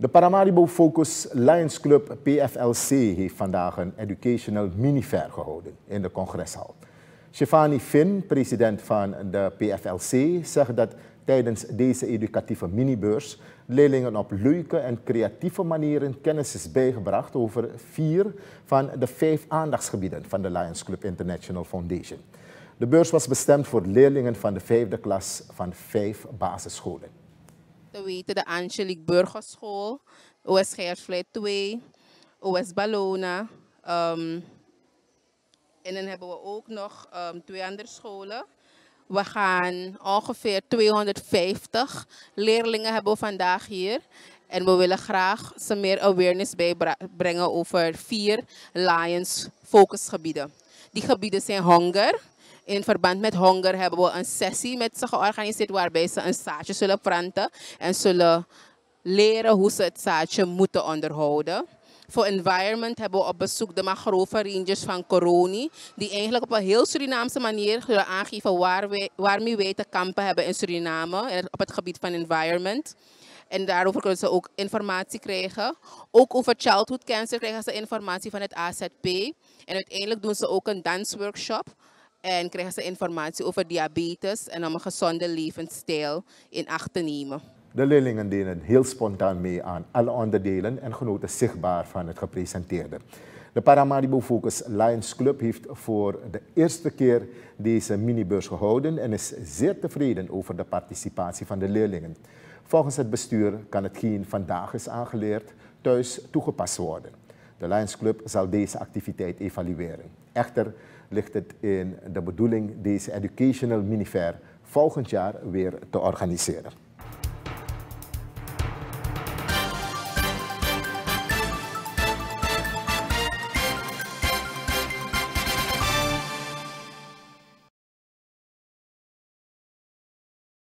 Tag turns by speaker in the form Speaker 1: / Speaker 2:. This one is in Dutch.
Speaker 1: De Paramaribo Focus Lions Club PFLC heeft vandaag een educational mini-fair gehouden in de congreshal. Shefani Finn, president van de PFLC, zegt dat tijdens deze educatieve minibeurs leerlingen op leuke en creatieve manieren kennis is bijgebracht over vier van de vijf aandachtsgebieden van de Lions Club International Foundation. De beurs was bestemd voor leerlingen van de vijfde klas van vijf basisscholen.
Speaker 2: Te weten de Angelique Burgerschool, OS Geersvlei 2, OS Ballona. Um, en dan hebben we ook nog um, twee andere scholen. We gaan ongeveer 250 leerlingen hebben vandaag hier. En we willen graag ze meer awareness bijbrengen over vier Lions focusgebieden. Die gebieden zijn honger, in verband met honger hebben we een sessie met ze georganiseerd waarbij ze een zaadje zullen planten en zullen leren hoe ze het zaadje moeten onderhouden. Voor environment hebben we op bezoek de Rangers van Coroni, die eigenlijk op een heel Surinaamse manier willen aangeven waar we, waarmee wij te kampen hebben in Suriname eh, op het gebied van environment. En daarover kunnen ze ook informatie krijgen. Ook over childhood cancer krijgen ze informatie van het AZP. En uiteindelijk doen ze ook een dansworkshop en krijgen ze informatie over diabetes en om een gezonde levensstijl in acht te nemen.
Speaker 1: De leerlingen deden heel spontaan mee aan alle onderdelen en genoten zichtbaar van het gepresenteerde. De Paramaribo Focus Lions Club heeft voor de eerste keer deze minibeurs gehouden en is zeer tevreden over de participatie van de leerlingen. Volgens het bestuur kan hetgeen vandaag is aangeleerd thuis toegepast worden. De Lions Club zal deze activiteit evalueren. Echter ligt het in de bedoeling deze educational minifair volgend jaar weer te organiseren.